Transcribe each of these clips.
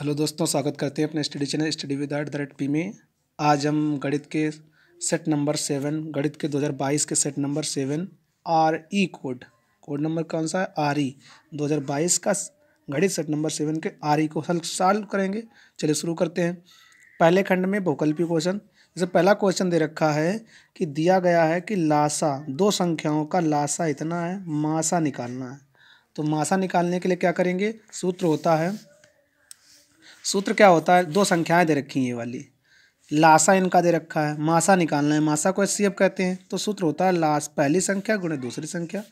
Hello दोस्तों स्वागत करते हैं अपने study channel study with art the rate P में आज हम गणित के सेट नंबर सेवन गणित के 2022 के set number seven R E code code number कौन सा है आर ई दो का गणित सेट नंबर सेवन के आर ई को हल सॉल्व करेंगे चलिए शुरू करते हैं पहले खंड में बहुकल्पी क्वेश्चन जैसे पहला क्वेश्चन दे रखा है कि दिया गया है कि लासा दो संख्याओं का लासा इतना है मासा निकालना है तो मासा निकालने के लिए क्या करेंगे सूत्र होता है सूत्र क्या होता है दो संख्याएं दे रखी हैं ये वाली लासा इनका दे रखा है मासा निकालना है मासा को एस कहते हैं तो सूत्र होता है लास पहली संख्या गुणे दूसरी संख्या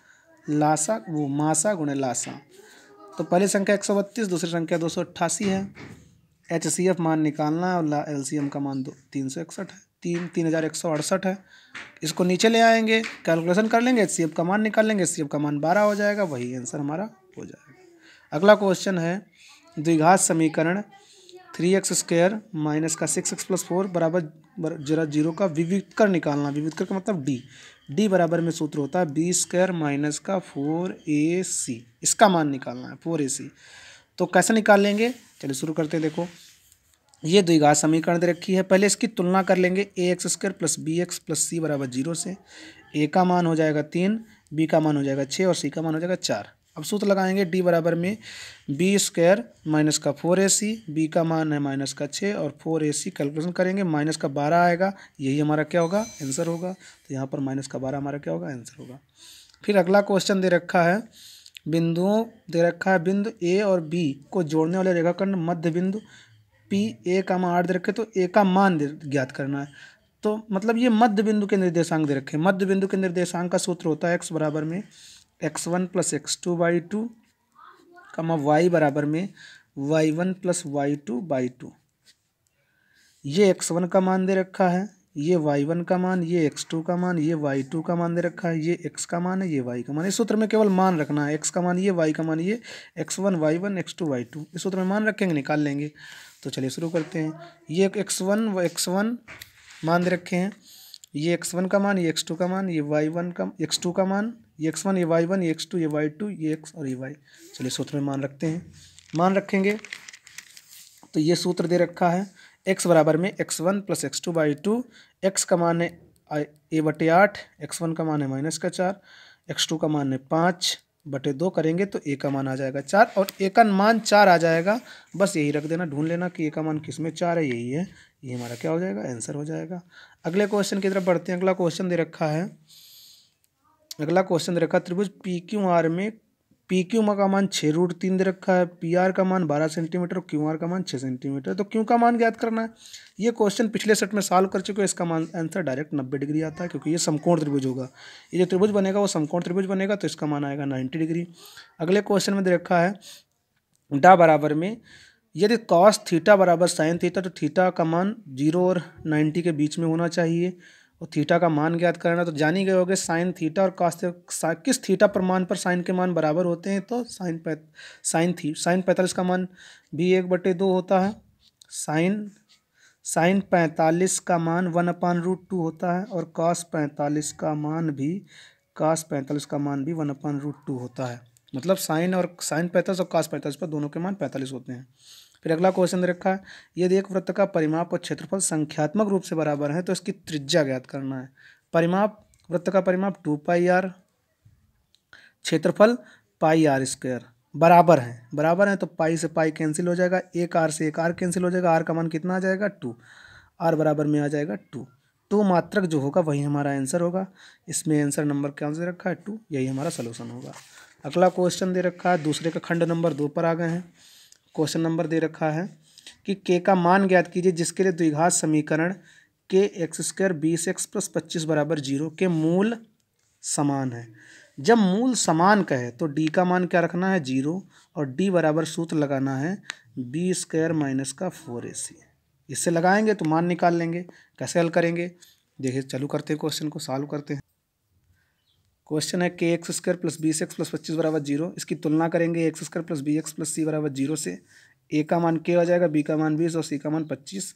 लासा वो मासा गुणे लासा तो पहली संख्या एक सौ बत्तीस दूसरी संख्या दो सौ अट्ठासी है एच सी एफ मान निकालना है और एल सी एम का मान दो तीन सौ इकसठ है तीन तीन हज़ार एक सौ अड़सठ है इसको नीचे ले आएंगे कैलकुलेशन कर लेंगे एच सी एफ का मान निकाल लेंगे एच सी एफ का मान बारह हो जाएगा वही आंसर हमारा हो जाएगा अगला क्वेश्चन है द्विघात समीकरण थ्री एक्स स्क्वेयर माइनस का सिक्स एक्स प्लस फोर बराबर जरा जीरो का कर निकालना कर का मतलब डी डी बराबर में सूत्र होता है बी स्क्वेयर माइनस का फोर ए सी इसका मान निकालना है फोर ए सी तो कैसे निकाल लेंगे चलिए शुरू करते हैं देखो ये द्विघात समीकरण दे रखी है पहले इसकी तुलना कर लेंगे A X square plus B X plus C बराबर जीरो से ए का मान हो जाएगा तीन बी का मान हो जाएगा छः और सी का मान हो जाएगा चार अब सूत्र लगाएंगे डी बराबर में बी स्क्वायर माइनस का फोर ए सी बी का मान है माइनस का छः और फोर ए सी कैलकुलेशन करेंगे माइनस का बारह आएगा यही हमारा क्या होगा आंसर होगा तो यहाँ पर माइनस का बारह हमारा क्या होगा आंसर होगा फिर अगला क्वेश्चन दे रखा है बिंदुओं दे रखा है बिंदु ए और बी को जोड़ने वाले रेखाखंड मध्य बिंदु पी ए का मान आठ दे रखे तो ए का मान ज्ञात करना है तो मतलब ये मध्य बिंदु के निर्देशांक दे रखे मध्य बिंदु के निर्देशांक का सूत्र होता है एक्स बराबर में X one plus X two by two comma Y बराबर में Y one plus Y two by two ये एक्स वन का मान दे रखा है ये वाई वन का मान ये एक्स टू का मान ये वाई टू का मान दे रखा है ये एक्स का मान है ये वाई का मान इस सूत्र में केवल मान रखना है एक्स का मान ये वाई का मान ये X one Y one X two Y two इस सूत्र में मान रखेंगे निकाल लेंगे तो चलिए शुरू करते हैं ये एक्स वन व एक्स वन मान दे रखे हैं ये एक्स वन का मान ये एक्स टू का मान ये वाई वन का एक्स टू का मान ये एक्स वन ये वाई वन ये एक्स टू ये वाई टू ये एक्स और ये वाई चलिए सूत्र में मान रखते हैं मान रखेंगे तो ये सूत्र दे रखा है एक्स बराबर में X one plus X two by two X का मान है ए बटे आठ एक्स वन का मान है माइनस का चार एक्स टू का मान है पाँच बटे दो करेंगे तो ए का मान आ जाएगा चार और ए का मान चार आ जाएगा बस यही रख देना ढूंढ लेना कि ए का मान किस में चार है यही है ये हमारा क्या हो जाएगा आंसर हो जाएगा अगले क्वेश्चन की तरफ बढ़ते हैं अगला क्वेश्चन दे रखा है अगला क्वेश्चन दे रखा त्रिभुज पी क्यू आर में पी क्यू का मान छः रूट तीन दे रखा है पी आर का मान बारह सेंटीमीटर और क्यू आर का मान छः सेंटीमीटर तो क्यों का मान ज्ञात करना है ये क्वेश्चन पिछले सेट में सॉल्व कर चुके हो इसका मान आंसर डायरेक्ट नब्बे डिग्री आता है क्योंकि ये समकोण त्रिभुज होगा ये जो त्रिभुज बनेगा वो समकोण त्रिभुज बनेगा तो इसका मान आएगा नाइन्टी डिग्री अगले क्वेश्चन में दे रखा है डा बराबर में यदि कॉस थीटा बराबर साइन थीटा तो थीटा का मान जीरो और नाइन्टी के बीच में होना चाहिए और थीटा का मान ज्ञात करना तो जान ही गए होगे साइन थीटा और कास्ट किस थीटा प्रमाण पर साइन के मान बराबर होते हैं तो साइन पै साइन थी साइन पैंतालीस का मान भी एक बटे दो होता है साइन साइन पैंतालीस का मान वन अपान रूट टू होता है और कास पैंतालीस का मान भी कास पैंतालीस का मान भी वन अपान रूट टू होता है मतलब साइन और साइन पैंतालीस और कास पैंतालीस पर दोनों के मान पैंतालीस होते हैं फिर अगला क्वेश्चन रखा है यदि एक वृत्त का परिमाप और क्षेत्रफल संख्यात्मक रूप से बराबर है तो इसकी त्रिज्या ज्ञात करना है परिमाप वृत्त का परिमाप टू पाई आर क्षेत्रफल पाई आर स्क्वेयर बराबर है बराबर है तो पाई से पाई कैंसिल हो जाएगा एक आर से एक आर कैंसिल हो जाएगा आर का मान कितना आ जाएगा टू आर बराबर में आ जाएगा टू टू मात्रक जो होगा वही हमारा आंसर होगा इसमें आंसर नंबर क्या दे रखा है टू यही हमारा सलूशन होगा अगला क्वेश्चन दे रखा है दूसरे का खंड नंबर दो पर आ गए हैं क्वेश्चन नंबर दे रखा है कि के का मान ज्ञात कीजिए जिसके लिए द्विघात समीकरण के एक्स स्क्वायर बीस एक्स प्लस पच्चीस बराबर जीरो के मूल समान है जब मूल समान कहे तो डी का मान क्या रखना है जीरो और डी बराबर सूत्र लगाना है बी स्क्वायर माइनस का फोर ए सी इससे लगाएंगे तो मान निकाल लेंगे कैसे हल करेंगे देखिए चालू करते हैं क्वेश्चन को सॉल्व करते हैं क्वेश्चन है के एक्स स्क्वायर प्लस बीस एक्स प्लस पच्चीस बराबर जीरो इसकी तुलना करेंगे X square plus B X plus C बराबर जीरो से ए का मान के आ जाएगा बी का मान बीस और सी का मान पच्चीस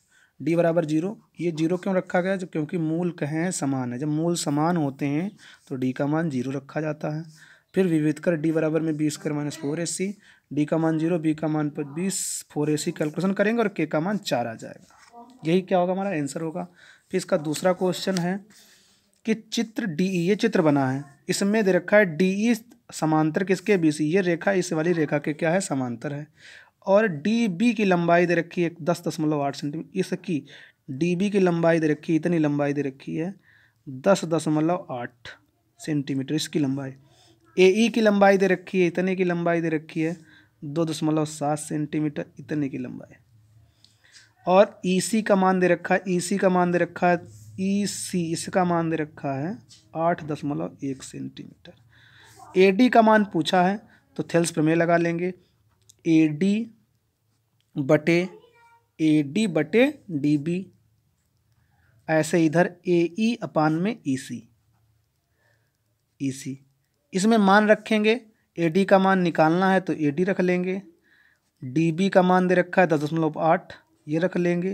डी बराबर जीरो ये जीरो क्यों रखा गया जब क्योंकि मूल कहें समान है जब मूल समान होते हैं तो डी का मान जीरो रखा जाता है फिर विविध कर डी बराबर में बी कर minus four A C D का मान जीरो बी का मान पर बीस फोर ए सी कैलकुलेशन करेंगे और के का मान चार आ जाएगा यही क्या होगा हमारा आंसर होगा फिर इसका दूसरा क्वेश्चन है कि चित्र डी ई e, ये चित्र बना है इसमें दे रखा है डी ई e समांतर किसके बी सी ये रेखा इस वाली रेखा के क्या है समांतर है और डी बी की लंबाई दे रखी है दस दशमलव आठ सेंटीमीटर इसकी डी बी की लंबाई दे रखी इतनी लंबाई दे रखी है दस दशमलव आठ सेंटीमीटर इसकी लंबाई ए ई e की लंबाई दे रखी है इतने की लंबाई दे रखी है दो दशमलव सात सेंटीमीटर इतने की लंबाई और ई सी का मान दे रखा है ई सी का मान दे रखा है ई e सी इसका मान दे रखा है आठ दशमलव एक सेंटीमीटर ए डी का मान पूछा है तो थेल्स प्रमेय लगा लेंगे ए डी बटे ए डी बटे डी बी ऐसे इधर ए ई e अपान में ई सी ई सी इसमें मान रखेंगे ए डी का मान निकालना है तो ए डी रख लेंगे डी बी का मान दे रखा है दस दशमलव आठ ये रख लेंगे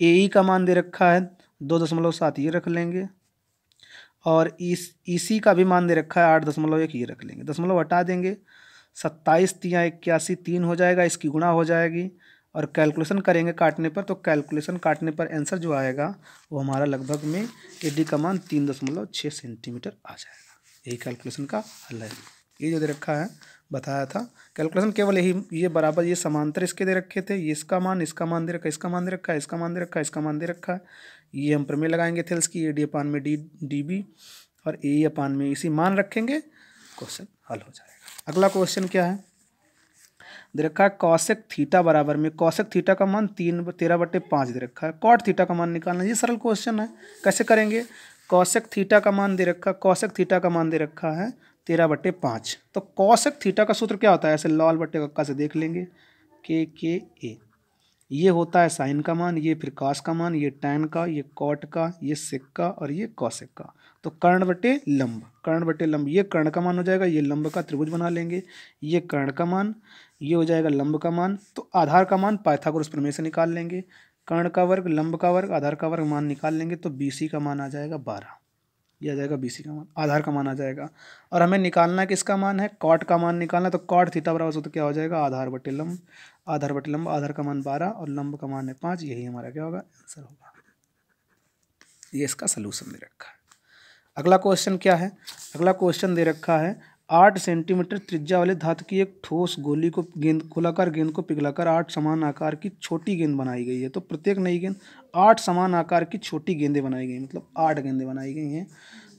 ए ई e का मान दे रखा है दो दशमलव सात ये रख लेंगे और इस इसी का भी मान दे रखा है आठ दशमलव एक ये रख लेंगे दशमलव हटा देंगे सत्ताईस तिया इक्यासी तीन हो जाएगा इसकी गुणा हो जाएगी और कैलकुलेशन करेंगे काटने पर तो कैलकुलेशन काटने पर आंसर जो आएगा वो हमारा लगभग में ए डी का मान तीन दशमलव छः सेंटीमीटर आ जाएगा यही कैलकुलेशन का हल है ये जो दे रखा है बताया था कैलकुलेशन केवल यही ये बराबर ये समांतर इसके दे रखे थे ये इसका मान इसका मान दे रखा इसका मान दे रखा है इसका मान दे रखा है इसका मान दे रखा है ये हम प्रमेय लगाएंगे थेल्स की ए डी अपान में डी डी बी और ए अपान में इसी मान रखेंगे क्वेश्चन हल हो जाएगा अगला क्वेश्चन क्या है दे रखा है कौशिक थीटा बराबर में कौशिक थीटा का मान तीन तेरह बटे पाँच दे रखा है कॉट थीटा का मान निकालना ये सरल क्वेश्चन है कैसे करेंगे कौशिक थीटा का मान दे रखा कौशिक थीटा का मान दे रखा है तेरह बटे पाँच तो कौशिक थीटा का सूत्र क्या होता है ऐसे लाल बटे कक्का से देख लेंगे के के ए ये होता है साइन का मान ये फिर कास का मान ये टैन का ये कॉट का ये सिक का और ये कौशिक का तो कर्ण बटे लंब कर्ण बटे लंब ये कर्ण का मान हो जाएगा ये लंब का त्रिभुज बना लेंगे ये कर्ण का मान ये हो जाएगा लंब का मान तो आधार का मान पाइथागोरस प्रमेय से निकाल लेंगे कर्ण का वर्ग लंब का वर्ग आधार का वर्ग मान निकाल लेंगे तो बी का मान आ जाएगा बारह ये आ जाएगा बी का मान आधार का मान आ जाएगा और हमें निकालना किसका मान है कॉट का मान निकालना तो कॉट थीटा बराबर तो क्या हो जाएगा आधार बटे लंब आधार बट लंब आधार का मान बारह और लंब का मान है पाँच यही हमारा क्या होगा आंसर होगा ये इसका सलूशन दे रखा है अगला क्वेश्चन क्या है अगला क्वेश्चन दे रखा है आठ सेंटीमीटर त्रिज्या वाले धातु की एक ठोस गोली को गेंद खुलाकर गेंद को पिघलाकर आठ समान आकार की छोटी गेंद बनाई गई है तो प्रत्येक नई गेंद आठ समान आकार की छोटी गेंदें बनाई गई मतलब आठ गेंदें बनाई गई हैं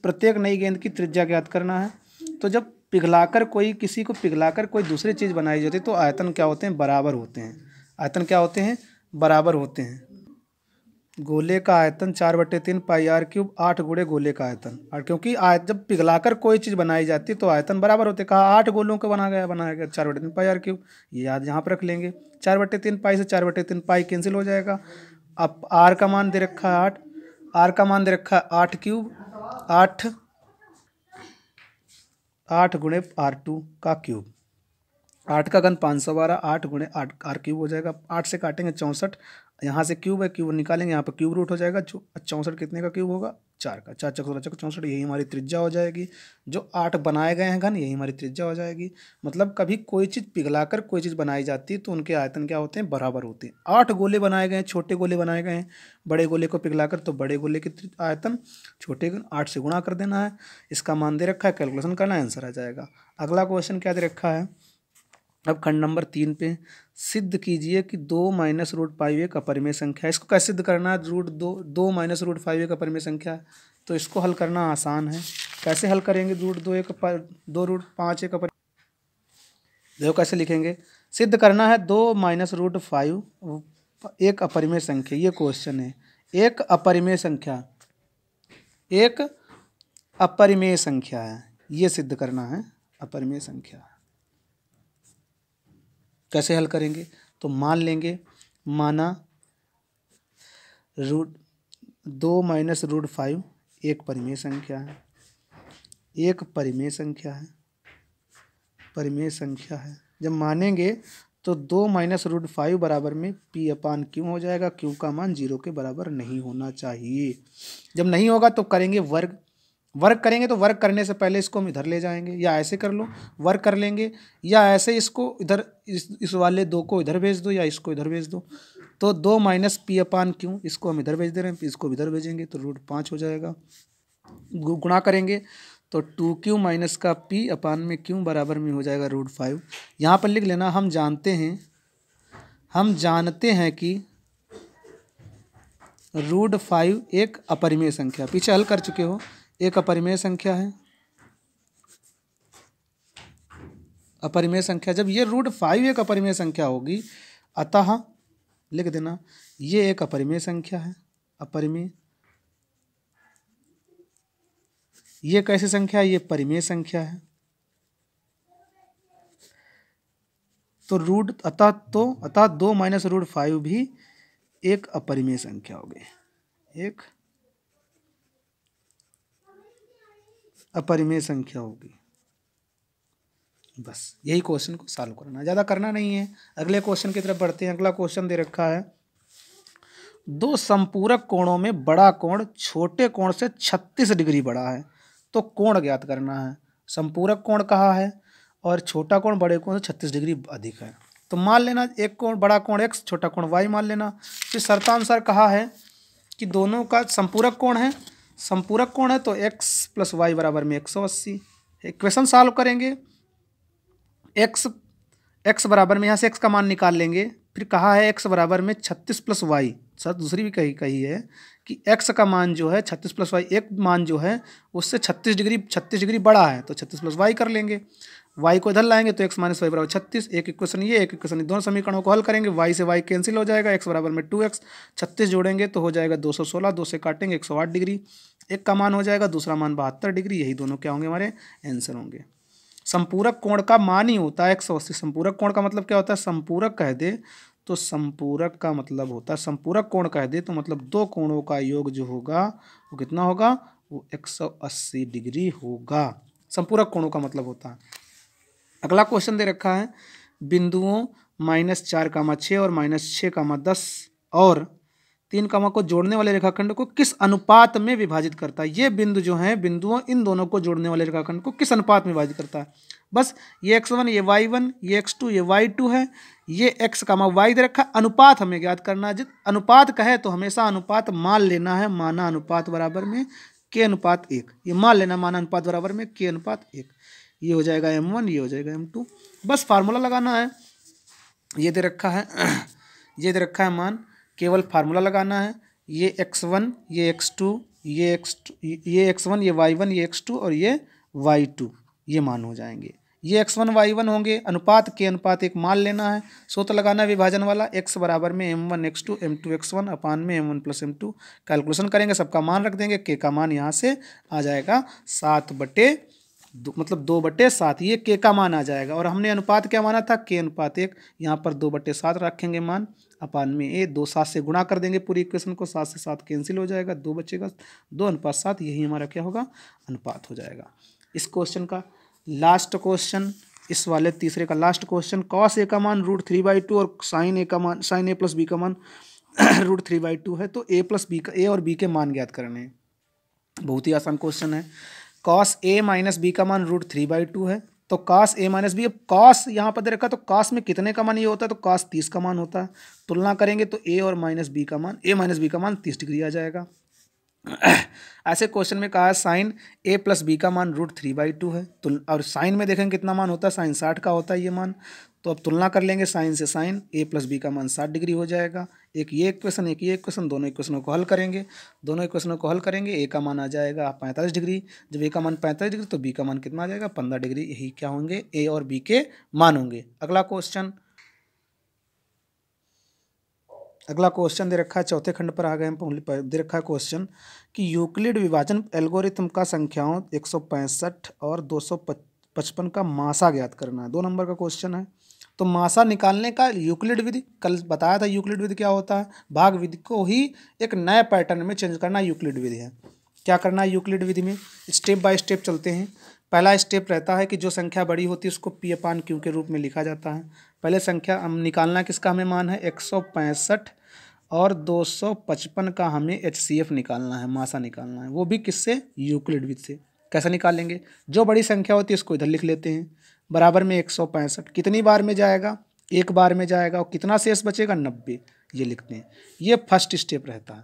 प्रत्येक नई गेंद की त्रिज्या ज्ञात करना है तो जब पिघलाकर कोई किसी को पिघलाकर कोई दूसरी चीज़ बनाई जाती है तो आयतन क्या होते हैं बराबर होते हैं आयतन क्या होते हैं बराबर होते हैं गोले का आयतन चार बटे तीन पाई आर क्यूब आठ गुड़े गोले का आयतन और क्योंकि आयत जब पिघलाकर कोई चीज़ बनाई जाती है तो आयतन बराबर होते कहा आठ गोलों का बना गया बनाया गया चार बटे तीन पाई आर क्यूब ये याद यहाँ पर रख लेंगे चार बटे तीन पाई से चार बटे तीन पाई कैंसिल हो जाएगा अब आर का मान दे रखा है आठ आर का मान दे रखा है आठ क्यूब आठ आठ गुणे आर टू का क्यूब आठ का घन पाँच सौ बारह आठ गुणे आठ आर क्यूब हो जाएगा आठ से काटेंगे चौंसठ यहाँ से क्यूब है क्यूब निकालेंगे यहाँ पर क्यूब रूट हो जाएगा चौंसठ कितने का क्यूब होगा चार का चार चौक सोलह चौंसठ यही हमारी त्रिज्या हो जाएगी जो आठ बनाए गए हैं घन यही हमारी त्रिज्या हो जाएगी मतलब कभी कोई चीज़ पिघलाकर कोई चीज़ बनाई जाती है तो उनके आयतन क्या होते हैं बराबर होते हैं आठ गोले बनाए गए हैं छोटे गोले बनाए गए हैं बड़े गोले को पिघलाकर तो बड़े गोले के आयतन छोटे आठ से गुणा कर देना है इसका मान दे रखा है कैलकुलेशन करना आंसर आ जाएगा अगला क्वेश्चन क्या दे रखा है अब खंड नंबर तीन पे सिद्ध कीजिए कि दो माइनस रूट फाइव ए का परिमेय संख्या इसको कैसे सिद्ध करना है रूट दो दो माइनस रूट फाइव ए का परिमेय संख्या तो इसको हल करना आसान है कैसे हल करेंगे रूट दो एक पर दो रूट पाँच एक का पर देखो कैसे लिखेंगे सिद्ध करना है दो माइनस रूट फाइव एक अपरिमेय संख्या ये क्वेश्चन है एक अपरिमेय संख्या एक अपरिमेय संख्या है ये सिद्ध करना है अपरिमेय संख्या कैसे हल करेंगे तो मान लेंगे माना रूट दो माइनस रूट फाइव एक परिमेय संख्या है एक परिमेय संख्या है परिमेय संख्या है जब मानेंगे तो दो माइनस रूट फाइव बराबर में पी अपान क्यों हो जाएगा क्यों का मान जीरो के बराबर नहीं होना चाहिए जब नहीं होगा तो करेंगे वर्ग वर्क करेंगे तो वर्क करने से पहले इसको हम इधर ले जाएंगे या ऐसे कर लो वर्क कर लेंगे या ऐसे इसको इधर इस इस वाले दो को इधर भेज दो या इसको इधर भेज दो तो दो माइनस पी अपान क्यों इसको हम इधर भेज दे रहे हैं इसको इधर भेजेंगे तो रूट पाँच हो जाएगा गुणा करेंगे तो टू क्यू माइनस का पी अपान में क्यों बराबर में हो जाएगा रूट फाइव यहाँ पर लिख लेना हम जानते हैं हम जानते हैं कि रूट फाइव एक अपरिमेय संख्या पीछे हल कर चुके हो एक अपरिमेय संख्या है अपरिमेय संख्या जब ये रूट फाइव एक अपरिमेय संख्या होगी अतः लिख देना ये एक अपरिमेय संख्या है अपरिमेय ये कैसी संख्या है ये परिमेय संख्या है तो रूट अतः तो अतः दो माइनस रूट फाइव भी एक अपरिमेय संख्या हो गई एक अपरिमेय संख्या होगी बस यही क्वेश्चन को सॉल्व करना ज़्यादा करना नहीं है अगले क्वेश्चन की तरफ बढ़ते हैं अगला क्वेश्चन दे रखा है दो संपूरक कोणों में बड़ा कोण छोटे कोण से छत्तीस डिग्री बड़ा है तो कोण ज्ञात करना है संपूरक कोण कहा है और छोटा कोण बड़े कोण से छत्तीस डिग्री अधिक है तो मान लेना एक कोण बड़ा कोण एक्स छोटा कोण वाई मान लेना फिर शर्तानुसार कहा है कि दोनों का संपूरक कोण है संपूरक कोण है तो एक्स प्लस वाई बराबर में एक सौ अस्सी इक्वेशन सॉल्व करेंगे एक्स एक्स बराबर में यहाँ से एक्स का मान निकाल लेंगे फिर कहा है एक्स बराबर में छत्तीस प्लस वाई सर दूसरी भी कही कही है कि एक्स का मान जो है छत्तीस प्लस वाई एक मान जो है उससे छत्तीस डिग्री छत्तीस डिग्री बड़ा है तो छत्तीस प्लस वाई कर लेंगे वाई को इधर लाएंगे तो एक्स माइनस वाई बराबर छत्तीस एक इक्वेशन ये एक इक्वेशन दोनों समीकरणों को हल करेंगे वाई से वाई कैंसिल हो जाएगा एक्स बराबर में टू एक्स छत्तीस जोड़ेंगे तो हो जाएगा दो सौ सोलह दो से काटेंगे एक सौ आठ डिग्री एक का मान हो जाएगा दूसरा मान बहत्तर डिग्री यही दोनों क्या होंगे हमारे आंसर होंगे संपूरक कोण का मान ही होता है एक सौ अस्सी संपूरक कोण का मतलब क्या होता है संपूरक कह दे तो संपूरक का मतलब होता है संपूरक कोण कह दे तो मतलब दो कोणों का योग जो होगा वो कितना होगा वो 180 डिग्री होगा संपूरक कोणों का मतलब होता है अगला क्वेश्चन दे रखा है बिंदुओं माइनस चार कामा छः और माइनस छः कामा दस और तीन कामा को जोड़ने वाले रेखाखंड को किस अनुपात में विभाजित करता है ये बिंदु जो है बिंदुओं इन दोनों को जोड़ने वाले रेखाखंड को किस अनुपात में विभाजित करता है बस ये एक्स वन ये वाई वन ये एक्स टू ये वाई टू है ये एक्स का मैं वाई दे रखा अनुपात हमें ज्ञात करना है अनुपात कहे तो हमेशा अनुपात मान लेना है माना अनुपात बराबर में के अनुपात एक ये मान लेना माना अनुपात बराबर में के अनुपात एक ये हो जाएगा एम वन ये हो जाएगा एम टू बस फार्मूला लगाना है ये दे रखा है ये दे रखा है मान केवल फार्मूला लगाना है ये एक्स वन ये एक्स टू ये एक्स ये एक्स वन ये वाई वन ये एक्स टू और ये वाई टू ये मान हो जाएंगे ये एक्स वन वाई वन होंगे अनुपात के अनुपात एक मान लेना है सूत्र लगाना विभाजन वाला एक्स बराबर में M one X two M two X one upon में M one plus M two calculation करेंगे सबका मान रख देंगे के का मान यहाँ से आ जाएगा सात बटे दो मतलब दो बटे सात ये के का मान आ जाएगा और हमने अनुपात क्या माना था के अनुपात एक यहाँ पर दो बटे सात रखेंगे मान अपान में ए दो सात से गुणा कर देंगे पूरी इक्वेशन को सात से सात कैंसिल हो जाएगा दो बचेगा दो अनुपात सात यही हमारा क्या होगा अनुपात हो जाएगा इस क्वेश्चन का लास्ट क्वेश्चन इस वाले तीसरे का लास्ट क्वेश्चन कॉस ए का मान रूट थ्री बाई टू और साइन ए का मान साइन ए प्लस बी का मान रूट थ्री बाई टू है तो ए प्लस बी का ए और बी के मान ज्ञात करने हैं बहुत ही आसान क्वेश्चन है कॉस ए माइनस बी का मान रूट थ्री बाई टू है तो कॉस ए माइनस बी अब कॉस यहाँ पर दे रखा तो कॉस में कितने का मान ये होता है तो कॉस तीस का मान होता है तुलना करेंगे तो ए और माइनस बी का मान ए माइनस बी का मान तीस डिग्री आ जाएगा ऐसे क्वेश्चन में कहा साइन ए प्लस बी का मान रूट थ्री बाई टू है तो और साइन में देखेंगे कितना मान होता है साइन साठ का होता है ये मान तो अब तुलना कर लेंगे साइन से साइन ए प्लस बी का मान साठ डिग्री हो जाएगा एक ये क्वेश्चन एक ये क्वेश्चन दोनों क्वेश्चनों को हल करेंगे दोनों क्वेश्चनों को हल करेंगे ए का मान आ जाएगा पैंतालीस डिग्री जब ए का मान पैंतालीस डिग्री तो बी का मान कितना आ जाएगा पंद्रह डिग्री यही क्या होंगे ए और बी के मान होंगे अगला क्वेश्चन अगला क्वेश्चन दे रखा है चौथे खंड पर आ गए हम दे रखा है क्वेश्चन कि यूक्लिड विभाजन एल्गोरिथम का संख्याओं एक सौ पैंसठ और दो सौ पचपन का मासा ज्ञात करना है दो नंबर का क्वेश्चन है तो मासा निकालने का यूक्लिड विधि कल बताया था यूक्लिड विधि क्या होता है भाग विधि को ही एक नए पैटर्न में चेंज करना यूक्लिड विधि है क्या करना है यूक्लिड विधि में स्टेप बाय स्टेप चलते हैं पहला स्टेप रहता है कि जो संख्या बड़ी होती है उसको पी अपान क्यू के रूप में लिखा जाता है पहले संख्या हम निकालना किसका हमें मान है एक सौ पैंसठ और दो सौ पचपन का हमें एच सी एफ निकालना है मासा निकालना है वो भी किससे यूक्लिड विद से कैसे निकालेंगे जो बड़ी संख्या होती है उसको इधर लिख लेते हैं बराबर में एक सौ पैंसठ कितनी बार में जाएगा एक बार में जाएगा और कितना शेष बचेगा नब्बे ये लिखते हैं ये फर्स्ट स्टेप रहता है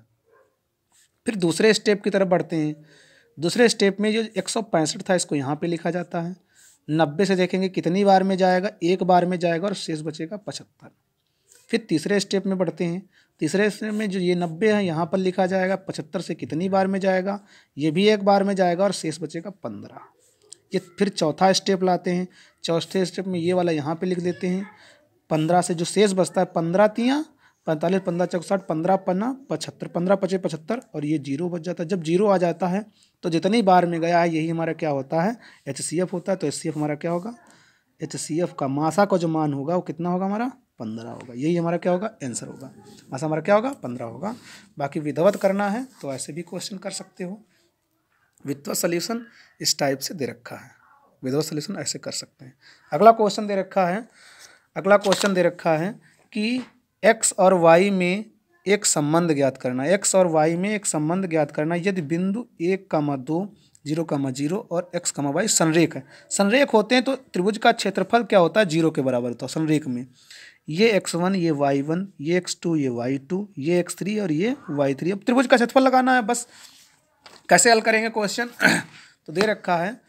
फिर दूसरे स्टेप की तरफ बढ़ते हैं दूसरे स्टेप में जो एक सौ पैंसठ था इसको यहाँ पे लिखा जाता है नब्बे से देखेंगे कितनी बार में जाएगा एक बार में जाएगा और शेष बचेगा पचहत्तर फिर तीसरे स्टेप में बढ़ते हैं तीसरे स्टेप में जो ये नब्बे है यहाँ पर लिखा जाएगा पचहत्तर से कितनी बार में जाएगा ये भी एक बार में जाएगा और शेष बचेगा पंद्रह ये फिर चौथा स्टेप लाते हैं चौथे स्टेप में ये वाला यहाँ पे लिख देते हैं पंद्रह से जो शेष बचता है पंद्रह तियाँ पैंतालीस पंद्रह चौसठ पंद्रह पन्ना पचहत्तर पंद्रह पचे पचहत्तर और ये जीरो बच जाता है जब जीरो आ जाता है तो जितनी बार में गया है यही हमारा क्या होता है एच होता है तो एच हमारा क्या होगा एच का मासा का जो मान होगा वो कितना होगा हमारा पंद्रह होगा यही हमारा क्या होगा आंसर होगा मासा हमारा क्या होगा पंद्रह होगा बाकी विधवत करना है तो ऐसे भी क्वेश्चन कर सकते हो विधवत सल्यूशन इस टाइप से दे रखा है विधवत सल्यूशन ऐसे कर सकते हैं अगला क्वेश्चन दे रखा है अगला क्वेश्चन दे रखा है कि एक्स और वाई में एक संबंध ज्ञात करना एक्स और वाई में एक संबंध ज्ञात करना यदि बिंदु एक कामा दो जीरो कामा जीरो और एक्स कामा वाई संरेख है संरेख होते हैं तो त्रिभुज का क्षेत्रफल क्या होता है जीरो के बराबर होता है संरेख में ये एक्स वन ये वाई वन ये एक्स टू ये वाई टू ये एक्स थ्री और ये वाई थ्री अब त्रिभुज का क्षेत्रफल लगाना है बस कैसे हल करेंगे क्वेश्चन तो दे रखा है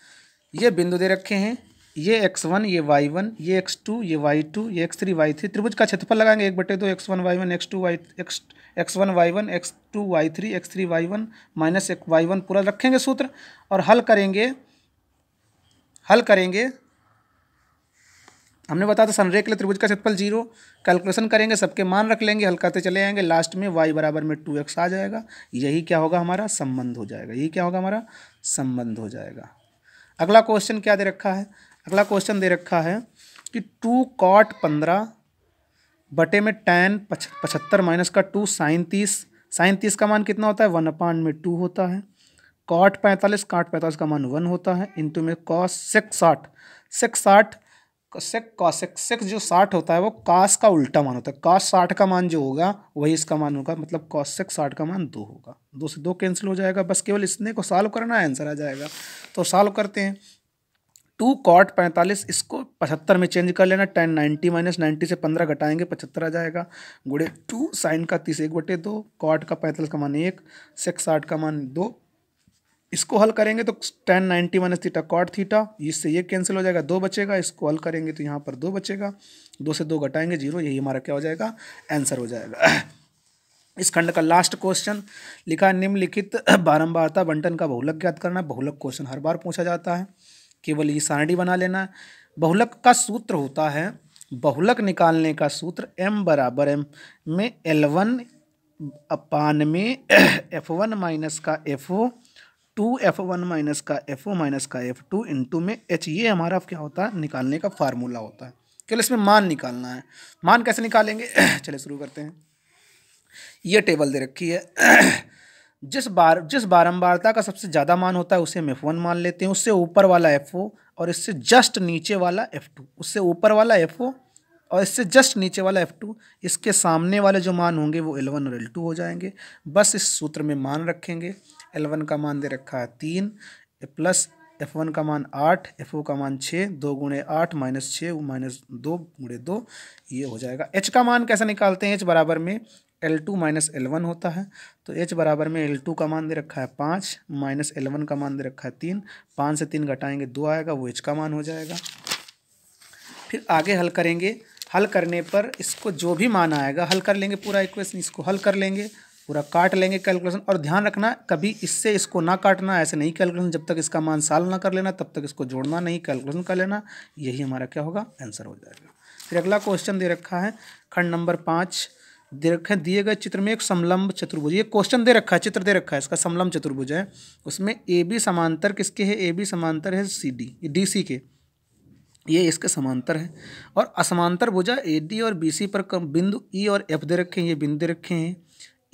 ये बिंदु दे रखे हैं ये एक्स वन ये वाई वन ये एक्स टू ये वाई टू ये एक्स थ्री वाई थ्री त्रिभुज का क्षेत्रफल लगाएंगे एक बटे दो X one Y one X two Y X X one Y one X two Y three X three Y one minus एक वाई वन पूरा रखेंगे सूत्र और हल करेंगे हल करेंगे हमने बताया था संरेख के लिए त्रिभुज का क्षेत्रफल जीरो कैलकुलेशन करेंगे सबके मान रख लेंगे हल करते चले जाएंगे लास्ट में वाई बराबर में टू एक्स आ जाएगा यही क्या होगा हमारा संबंध हो जाएगा यही क्या होगा हमारा संबंध हो जाएगा अगला क्वेश्चन क्या दे रखा है अगला क्वेश्चन दे रखा है कि टू कॉट पंद्रह बटे में टेन पचहत्तर माइनस का टू साइन तीस साइन तीस का मान कितना होता है वन अपान में टू होता है कॉट पैंतालीस काट पैंतालीस का मान वन होता है इंटू में कॉस सिक्स साठ सिक्स साठ सिक कॉस सिक्स जो साठ होता है वो कास का उल्टा मान होता है कास साठ का मान जो होगा वही इसका मान होगा मतलब कॉस सेक साठ का मान दो होगा दो से दो कैंसिल हो जाएगा बस केवल इसने को सॉल्व करना है आंसर आ जाएगा तो सॉल्व करते हैं टू कॉट पैंतालीस इसको पचहत्तर में चेंज कर लेना टेन नाइन्टी माइनस नाइन्टी से पंद्रह घटाएंगे पचहत्तर आ जाएगा गुड़े टू साइन का तीस एक बटे दो कॉट का पैंतालीस का मान एक सेक्स आठ का मान दो इसको हल करेंगे तो tan ninety minus theta cot theta इससे ये कैंसिल हो जाएगा दो बचेगा इसको हल करेंगे तो यहाँ पर दो बचेगा दो से दो घटाएंगे जीरो यही हमारा क्या हो जाएगा आंसर हो जाएगा इस खंड का लास्ट क्वेश्चन लिखा निम्नलिखित बारंबारता बंटन का बहुलक ज्ञात करना बहुलक क्वेश्चन हर बार पूछा जाता है केवल ये सारणी बना लेना बहुलक का सूत्र होता है बहुलक निकालने का सूत्र m बराबर एम में एल वन अपान में एफ वन माइनस का F O two F one minus का एफ ओ माइनस का एफ टू इंटू में एच ये हमारा क्या होता है निकालने का फार्मूला होता है केवल इसमें मान निकालना है मान कैसे निकालेंगे चले शुरू करते हैं ये टेबल दे रखी है जिस बार जिस बारंबारता का सबसे ज़्यादा मान होता है उसे हम एफ वन मान लेते हैं उससे ऊपर वाला एफ ओ और इससे जस्ट नीचे वाला एफ टू उससे ऊपर वाला एफ ओ और इससे जस्ट नीचे वाला एफ टू इसके सामने वाले जो मान होंगे वो एल वन और एल टू हो जाएंगे बस इस सूत्र में मान रखेंगे एल वन का मान दे रखा है तीन प्लस एफ वन का मान आठ एफ ओ का मान छः दो गुणे आठ माइनस छः माइनस दो गुणे दो ये हो जाएगा एच का मान कैसे निकालते हैं एच बराबर में L two minus L one होता है तो एच बराबर में एल टू का मान दे रखा है पाँच माइनस एल वन का मान दे रखा है तीन पाँच से तीन घटाएंगे दो आएगा वो एच का मान हो जाएगा फिर आगे हल करेंगे हल करने पर इसको जो भी मान आएगा हल कर लेंगे पूरा इक्वेशन इसको हल कर लेंगे पूरा काट लेंगे कैलकुलेशन और ध्यान रखना कभी इससे इसको ना काटना ऐसे नहीं कैलकुलेशन जब तक इसका मान साल ना कर लेना तब तक इसको जोड़ना नहीं कैलकुलेशन कर लेना यही हमारा क्या होगा आंसर हो जाएगा फिर अगला क्वेश्चन दे रखा है खंड नंबर पाँच दे रखा है दिए गए चित्र में एक समलंब चतुर्भुज ये क्वेश्चन दे रखा है चित्र दे रखा है इसका समलंब चतुर्भुज है उसमें ए बी समांतर किसके है ए बी समांतर है सी डी डी सी के ये इसके समांतर है और असमांतर भुजा ए डी और बी सी पर बिंदु ई e और एफ दे रखे हैं ये बिंदु दे रखे हैं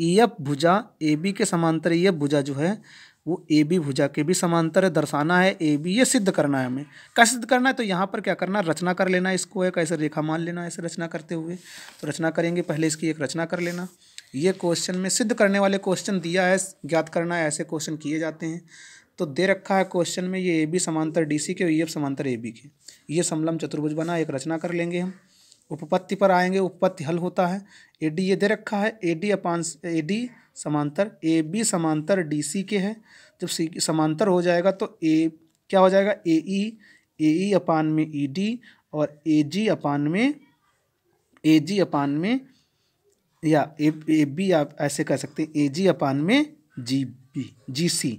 ई e, एफ भुजा ए बी के समांतर ई e, एफ भुजा जो है वो ए बी भुजा के भी समांतर है दर्शाना है ए बी ये सिद्ध करना है हमें क्या सिद्ध करना है तो यहाँ पर क्या करना रचना कर लेना इसको एक ऐसे रेखा मान लेना ऐसे रचना करते हुए तो रचना करेंगे पहले इसकी एक रचना कर लेना ये क्वेश्चन में सिद्ध करने वाले क्वेश्चन दिया है ज्ञात करना है ऐसे क्वेश्चन किए जाते हैं तो दे रखा है क्वेश्चन में ये ए बी समांतर डी सी के और ये समांतर ए बी के ये समलम चतुर्भुज बना एक रचना कर लेंगे हम उपपत्ति पर आएंगे उपपत्ति हल होता है ए डी ये दे रखा है A D upon A D समांतर ए बी समांतर डी सी के हैं जब सी समांतर हो जाएगा तो ए क्या हो जाएगा ए ई ए ई अपान में ई e डी और ए जी अपान में ए जी अपान में या ए ए बी आप ऐसे कह सकते हैं ए जी अपान में जी बी जी सी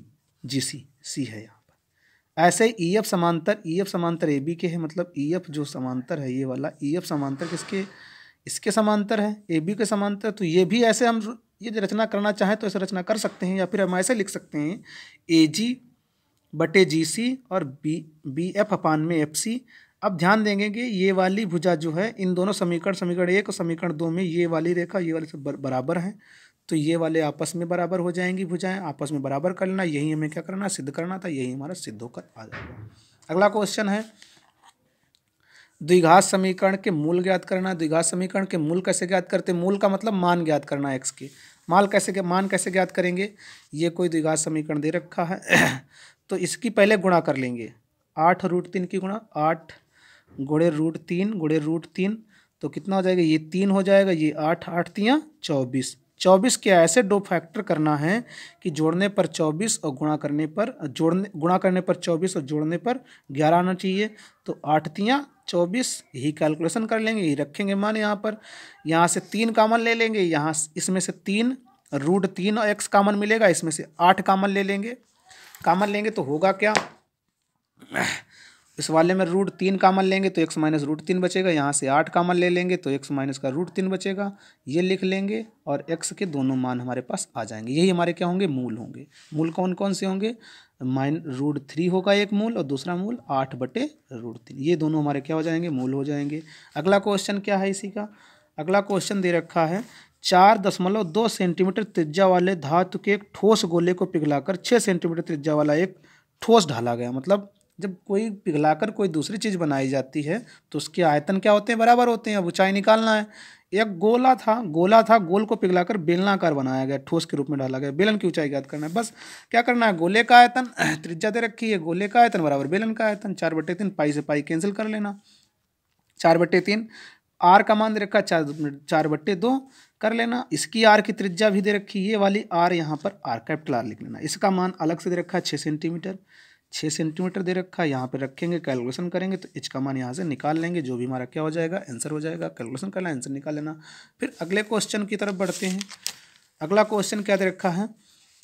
जी सी सी है यहाँ पर ऐसे ई एफ e समांतर ई e एफ समांतर ए बी के है मतलब ई एफ जो समांतर है ये वाला ई एफ समांतर किसके इसके समांतर है ए बी के समांतर तो ये भी ऐसे हम यदि रचना करना चाहें तो ऐसे रचना कर सकते हैं या फिर हम ऐसे लिख सकते हैं ए जी बटे जी सी और बी बी एफ अपान में एफ सी अब ध्यान देंगे कि ये वाली भुजा जो है इन दोनों समीकरण समीकरण एक और समीकरण दो में ये वाली रेखा ये वाली सब बराबर हैं तो ये वाले आपस में बराबर हो जाएंगी भुजाएं आपस में बराबर कर लेना यही हमें क्या करना सिद्ध करना था यही हमारा सिद्ध होकर आ जाएगा अगला क्वेश्चन है द्विघात समीकरण के मूल ज्ञात करना द्विघात समीकरण के मूल कैसे ज्ञात करते मूल का मतलब मान ज्ञात करना एक्स के माल कैसे मान कैसे ज्ञात करेंगे ये कोई द्विघात समीकरण दे रखा है तो इसकी पहले गुणा कर लेंगे आठ रूट तीन की गुणा आठ गुड़े रूट तीन गुड़े रूट तीन तो कितना हो जाएगा ये तीन हो जाएगा ये आठ आठ तियाँ चौबीस चौबीस के ऐसे दो फैक्टर करना है कि जोड़ने पर चौबीस और गुणा करने पर जोड़ने गुणा करने पर चौबीस और जोड़ने पर ग्यारह आना चाहिए तो आठ तियाँ चौबीस यही कैलकुलेशन कर लेंगे यही रखेंगे मान यहाँ पर यहाँ से तीन कामन ले लेंगे यहाँ इसमें से तीन रूट तीन और एक्स कामन मिलेगा इसमें से आठ कामन ले लेंगे कामन लेंगे तो होगा क्या इस वाले में रूट तीन कामन लेंगे तो एक्स माइनस रूट तीन बचेगा यहाँ से आठ कामन ले लेंगे तो एक्स माइनस का रूट तीन बचेगा ये लिख लेंगे और एक्स के दोनों मान हमारे पास आ जाएंगे यही हमारे क्या होंगे मूल होंगे मूल कौन कौन से होंगे माइन रूट थ्री होगा एक मूल और दूसरा मूल आठ बटे रूट तीन ये दोनों हमारे क्या हो जाएंगे मूल हो जाएंगे अगला क्वेश्चन क्या है इसी का अगला क्वेश्चन दे रखा है चार दशमलव दो सेंटीमीटर त्रिज्या वाले धातु के एक ठोस गोले को पिघलाकर छः सेंटीमीटर त्रिज्या वाला एक ठोस ढाला गया मतलब जब कोई पिघलाकर कोई दूसरी चीज़ बनाई जाती है तो उसके आयतन क्या होते हैं बराबर होते हैं अब ऊंचाई निकालना है एक गोला था गोला था गोल को पिघलाकर बेलनाकार बनाया गया ठोस के रूप में डाला गया बेलन की ऊंचाई ज्ञात करना है बस क्या करना है गोले का आयतन त्रिज्या दे रखी है गोले का आयतन बराबर बेलन का आयतन चार बटे तीन पाई से पाई कैंसिल कर लेना चार बटे तीन आर का मान दे रखा चार चार बट्टे दो कर लेना इसकी आर की त्रिज्या भी दे रखी ये वाली आर यहाँ पर आर कैपिटल आर लिख लेना इसका मान अलग से दे रखा है छः सेंटीमीटर छः सेंटीमीटर दे रखा है यहाँ पे रखेंगे कैलकुलेशन करेंगे तो इच का मान यहाँ से निकाल लेंगे जो भी हमारा क्या हो जाएगा आंसर हो जाएगा कैलकुलेशन करना आंसर निकाल लेना फिर अगले क्वेश्चन की तरफ बढ़ते हैं अगला क्वेश्चन क्या दे रखा है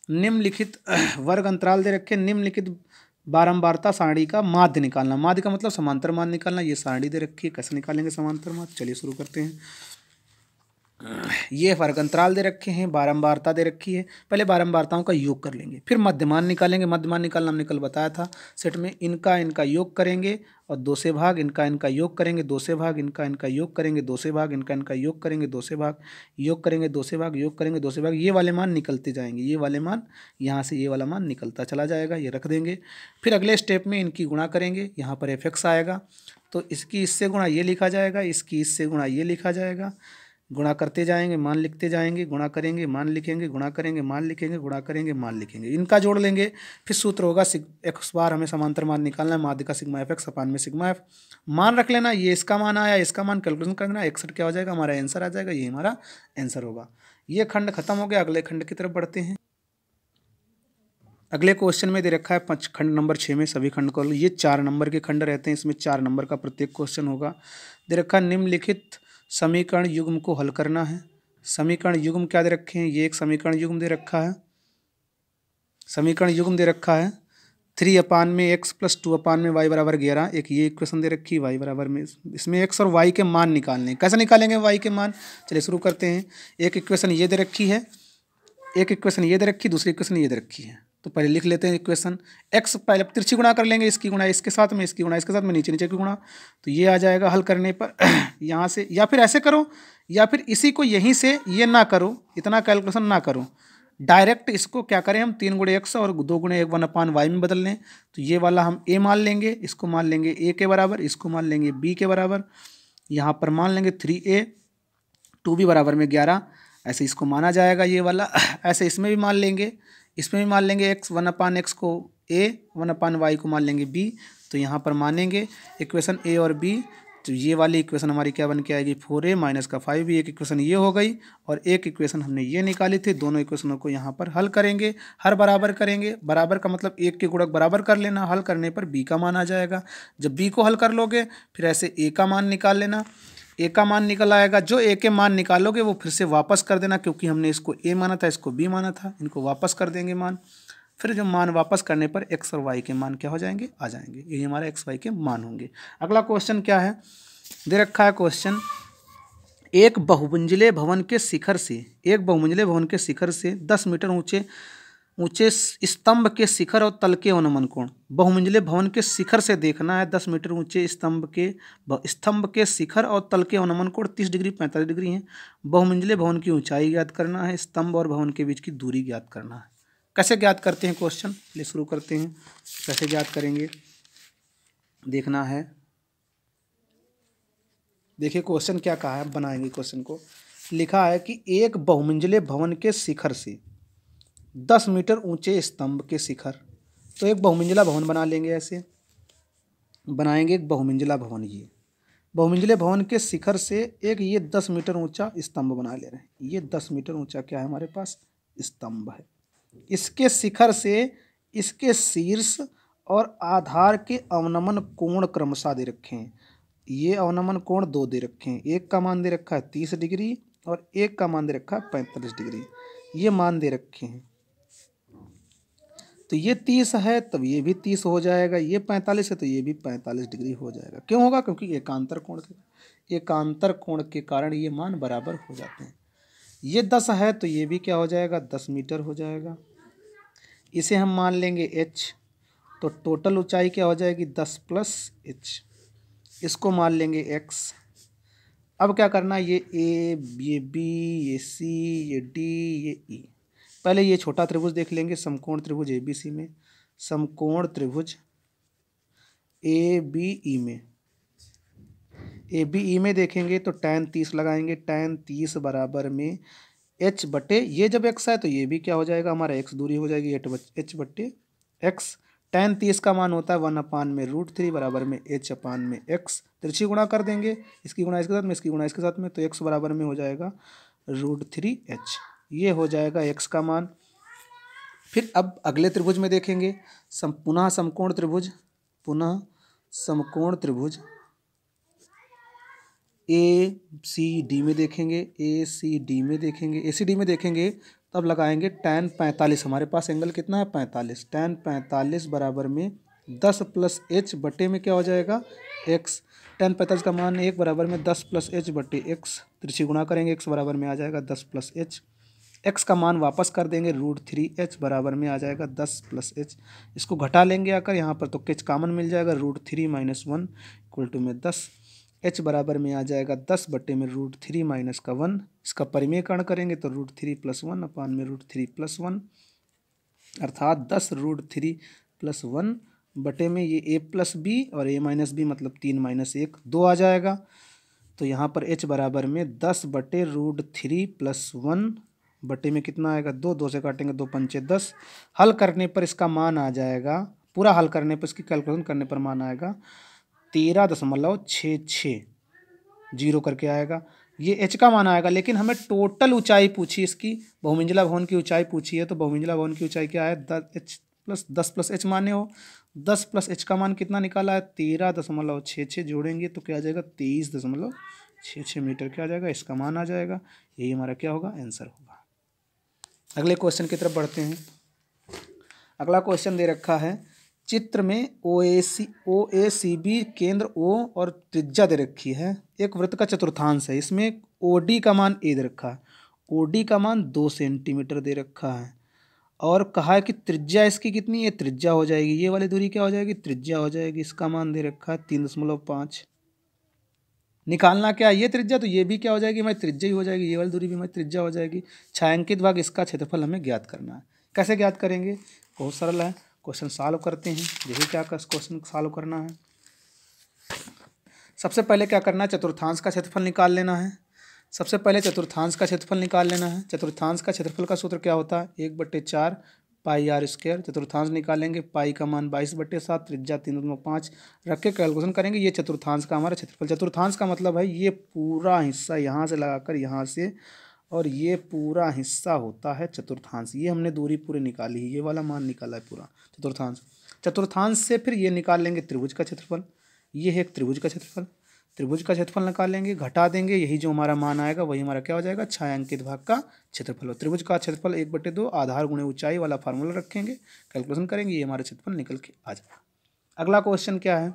निम्नलिखित वर्ग अंतराल दे रखे निम्नलिखित बारंबारता सारणी का माध्य निकालना माध्य का मतलब समांतर माध्य निकालना ये सारणी दे रखी है कैसे निकालेंगे समांतर माध्य चलिए शुरू करते हैं ये अंतराल दे रखे हैं बारंबारता दे रखी है पहले बारंबारताओं का योग कर लेंगे फिर मध्यमान निकालेंगे मध्यमान निकालना हमने कल बताया था सेट में इनका इनका योग करेंगे और दो से भाग इनका इनका योग करेंगे दो से भाग इनका इनका योग करेंगे दो से भाग इनका इनका योग करेंगे दो से भाग योग करेंगे दो से भाग योग करेंगे दो से भाग ये वाले मान निकलते जाएंगे ये वाले मान यहाँ से ये वाला मान निकलता चला जाएगा ये रख देंगे फिर अगले स्टेप में इनकी गुणा करेंगे यहाँ पर एफ आएगा तो इसकी इससे गुणा ये लिखा जाएगा इसकी इससे गुणा ये लिखा जाएगा गुणा करते जाएंगे मान लिखते जाएंगे गुणा करेंगे मान लिखेंगे गुणा करेंगे मान लिखेंगे गुणा करेंगे मान लिखेंगे इनका जोड़ लेंगे फिर सूत्र होगा एक्स बार हमें समांतर मान निकालना है माध्य का सिग्मा एफ एक्स अपान में सिग्मा एफ मान रख लेना ये इसका मान आया इसका मान कैलकुलेशन कर देना एक्सठ क्या हो जाएगा हमारा आंसर आ जाएगा ये हमारा आंसर होगा ये खंड खत्म हो गया अगले खंड की तरफ बढ़ते हैं अगले क्वेश्चन में दे रखा है पाँच खंड नंबर छः में सभी खंड को ये चार नंबर के खंड रहते हैं इसमें चार नंबर का प्रत्येक क्वेश्चन होगा दे रखा निम्नलिखित समीकरण युग्म को हल करना है समीकरण युग्म क्या दे रखे हैं ये एक समीकरण युग्म दे रखा है समीकरण युग्म दे रखा है थ्री अपान में एक्स प्लस टू अपान में वाई बराबर ग्यारह एक ये इक्वेशन दे रखी है वाई बराबर में इसमें एक्स और वाई के मान निकालने कैसे निकालेंगे वाई के मान चलिए शुरू करते हैं एक इक्वेशन ये दे रखी है एक इक्वेशन ये दे रखी दूसरी इक्वेशन ये दे रखी है तो पहले लिख लेते हैं इक्वेशन एक्स पहले तिरछी गुणा कर लेंगे इसकी गुणा इसके साथ में इसकी गुणा इसके साथ में नीचे नीचे की गुणा तो ये आ जाएगा हल करने पर यहाँ से या फिर ऐसे करो या फिर इसी को यहीं से ये ना करो इतना कैलकुलेशन ना करो डायरेक्ट इसको क्या करें हम तीन गुणे एक्स और दो गुणे एक वन अपान वाई में बदल लें तो ये वाला हम ए मान लेंगे इसको मान लेंगे ए के बराबर इसको मान लेंगे बी के बराबर यहाँ पर मान लेंगे थ्री ए टू बी बराबर में ग्यारह ऐसे इसको माना जाएगा ये वाला ऐसे इसमें भी मान लेंगे इसमें भी मान लेंगे एक्स वन अपान एक्स को ए वन अपान वाई को मान लेंगे बी तो यहाँ पर मानेंगे इक्वेशन ए और बी तो ये वाली इक्वेशन हमारी क्या बन के आएगी फोर ए माइनस का फाइव भी एक इक्वेशन ये हो गई और एक इक्वेशन हमने ये निकाली थी दोनों इक्वेशनों को यहाँ पर हल करेंगे हर बराबर करेंगे बराबर का मतलब एक के गुणक बराबर कर लेना हल करने पर बी का मान आ जाएगा जब बी को हल कर लोगे फिर ऐसे ए का मान निकाल लेना ए का मान निकल आएगा जो ए के मान निकालोगे वो फिर से वापस कर देना क्योंकि हमने इसको ए माना था इसको बी माना था इनको वापस कर देंगे मान फिर जो मान वापस करने पर एक्स और वाई के मान क्या हो जाएंगे आ जाएंगे ये हमारे एक्स वाई के मान होंगे अगला क्वेश्चन क्या है दे रखा है क्वेश्चन एक बहुमंजिले भवन के शिखर से एक बहुमंजिले भवन के शिखर से दस मीटर ऊँचे ऊंचे स्तंभ के शिखर और तल के अनुमन कोण बहुमंजिले भवन के शिखर से देखना है दस मीटर ऊंचे स्तंभ के स्तंभ के शिखर और तल के अनुमन कोण तीस डिग्री पैंतालीस डिग्री है बहुमंजिले भवन की ऊंचाई ज्ञात करना है स्तंभ और भवन के बीच की दूरी ज्ञात करना है कैसे ज्ञात करते हैं क्वेश्चन ले शुरू करते हैं कैसे ज्ञात करेंगे देखना है देखिए क्वेश्चन क्या कहा है बनाएंगे क्वेश्चन को लिखा है कि एक बहुमंजिले भवन के शिखर से दस मीटर ऊंचे स्तंभ के शिखर तो एक बहुमंजिला भवन बना लेंगे ऐसे बनाएंगे एक बहुमंजिला भवन ये बहुमंजिले भवन के शिखर से एक ये दस मीटर ऊंचा स्तंभ बना ले रहे हैं ये दस मीटर ऊंचा क्या है हमारे पास स्तंभ है इसके शिखर से इसके शीर्ष और आधार के अवनमन कोण क्रमशः दे रखे हैं ये अवनमन कोण दो दे रखे हैं एक का मान दे रखा है तीस डिग्री और एक का मान दे रखा है पैंतालीस डिग्री ये मान दे रखे हैं तो ये तीस है तब ये भी तीस हो जाएगा ये पैंतालीस है तो ये भी पैंतालीस डिग्री हो जाएगा क्यों होगा क्योंकि एकांतर कोण के एकांतर कोण के कारण ये मान बराबर हो जाते हैं ये दस है तो ये भी क्या हो जाएगा दस मीटर हो जाएगा इसे हम मान लेंगे एच तो टोटल ऊंचाई क्या हो जाएगी दस प्लस एच इसको मान लेंगे एक्स अब क्या करना ये ए ये बी ये सी ये डी ये ई e। पहले ये छोटा त्रिभुज देख लेंगे समकोण त्रिभुज ए बी सी में समकोण त्रिभुज ए बी ई में ए बी ई में देखेंगे तो टैन तीस लगाएंगे टैन तीस बराबर में एच बटे ये जब एक्स है तो ये भी क्या हो जाएगा हमारा एक्स दूरी हो जाएगी एट एच बटे एक्स टैन तीस का मान होता है वन अपान में रूट थ्री बराबर में एच अपान में एक्स तिरछी गुणा कर देंगे इसकी गुणा इसके साथ में इसकी गुणा इसके साथ में तो एक्स बराबर में हो जाएगा रूट थ्री एच ये हो जाएगा एक्स का मान फिर अब अगले त्रिभुज में देखेंगे सम पुनः समकोण त्रिभुज पुनः समकोण त्रिभुज ए सी डी में देखेंगे ए सी डी में देखेंगे ए सी डी में देखेंगे तब लगाएंगे टेन पैंतालीस हमारे पास एंगल कितना है पैंतालीस टेन पैंतालीस बराबर में दस प्लस एच बटे में क्या हो जाएगा एक्स टेन पैंतालीस का मान एक बराबर में दस प्लस एच बटे एक्स त्रिची गुणा करेंगे एक्स बराबर में आ जाएगा दस प्लस एच एक्स का मान वापस कर देंगे रूट थ्री एच बराबर में आ जाएगा दस प्लस एच इसको घटा लेंगे आकर यहाँ पर तो किच कामन मिल जाएगा root three minus one equal to में दस एच बराबर में आ जाएगा दस बट्टे में रूट थ्री माइनस का वन इसका परिमेयकरण करेंगे तो root three plus one upon में रूट थ्री प्लस वन अर्थात दस रूट थ्री प्लस वन बटे में ये ए प्लस बी और ए माइनस बी मतलब तीन माइनस एक दो आ जाएगा तो यहाँ पर एच बराबर में दस बटे रूट थ्री प्लस वन बटे में कितना आएगा दो दो से काटेंगे दो पंचे दस हल करने पर इसका मान आ जाएगा पूरा हल करने पर इसकी कैलकुलेशन करने पर मान आएगा तेरह दशमलव छः छः जीरो करके आएगा ये एच का मान आएगा लेकिन हमें टोटल ऊंचाई पूछी इसकी बहुमिंजला भवन की ऊंचाई पूछी है तो बहुमिंजला भवन की ऊंचाई क्या है दस एच प्लस दस प्लस एच माने हो दस प्लस एच का मान कितना निकाला है तेरह दशमलव छः छः जोड़ेंगे तो क्या आ जाएगा तेईस दशमलव छः छः मीटर क्या आ जाएगा इसका मान आ जाएगा यही हमारा क्या होगा आंसर होगा अगले क्वेश्चन की तरफ बढ़ते हैं अगला क्वेश्चन दे रखा है चित्र में ओ ए सी ओ ए सी बी केंद्र ओ और त्रिज्या दे रखी है एक वृत्त का चतुर्थांश है इसमें ओ डी का मान ए दे रखा है ओ डी का मान दो सेंटीमीटर दे रखा है और कहा है कि त्रिज्या इसकी कितनी है त्रिज्या हो जाएगी ये वाली दूरी क्या हो जाएगी त्रिज्या हो जाएगी इसका मान दे रखा है तीन दशमलव पाँच निकालना क्या है ये त्रिज्या तो ये भी क्या हो जाएगी हमारी त्रिज्या ही हो जाएगी ये वाली दूरी भी हमारी त्रिज्या हो जाएगी छायांकित भाग इसका क्षेत्रफल हमें ज्ञात करना है कैसे ज्ञात करेंगे बहुत सरल है क्वेश्चन सॉल्व करते हैं यही क्या क्वेश्चन सॉल्व करना है सबसे पहले क्या करना है चतुर्थांश का क्षेत्रफल निकाल लेना है सबसे पहले चतुर्थांश का क्षेत्रफल निकाल लेना है चतुर्थांश का क्षेत्रफल का सूत्र क्या होता है एक बट्टे चार पाई आर स्क्वायर चतुर्थांश निकालेंगे पाई का मान बाईस बट्टे सात त्रिज्या तीन दशमलव पाँच रख के कैलकुलेशन करेंगे ये चतुर्थांश का हमारा क्षेत्रफल चतुर्थांश का मतलब है ये पूरा हिस्सा यहाँ से लगाकर यहाँ से और ये पूरा हिस्सा होता है चतुर्थांश ये हमने दूरी पूरी निकाली है ये वाला मान निकाला है पूरा चतुर्थांश चतुर्थांश से फिर ये निकाल लेंगे त्रिभुज का क्षेत्रफल ये है एक त्रिभुज का क्षेत्रफल त्रिभुज का क्षेत्रफल निकालेंगे घटा देंगे यही जो हमारा मान आएगा वही हमारा क्या हो जाएगा छायांकित भाग का क्षेत्रफल त्रिभुज का क्षेत्रफल एक बटे दो आधार गुणे ऊंचाई वाला फार्मूला रखेंगे कैलकुलेशन करेंगे ये हमारा क्षेत्रफल निकल के आ जाएगा अगला क्वेश्चन क्या है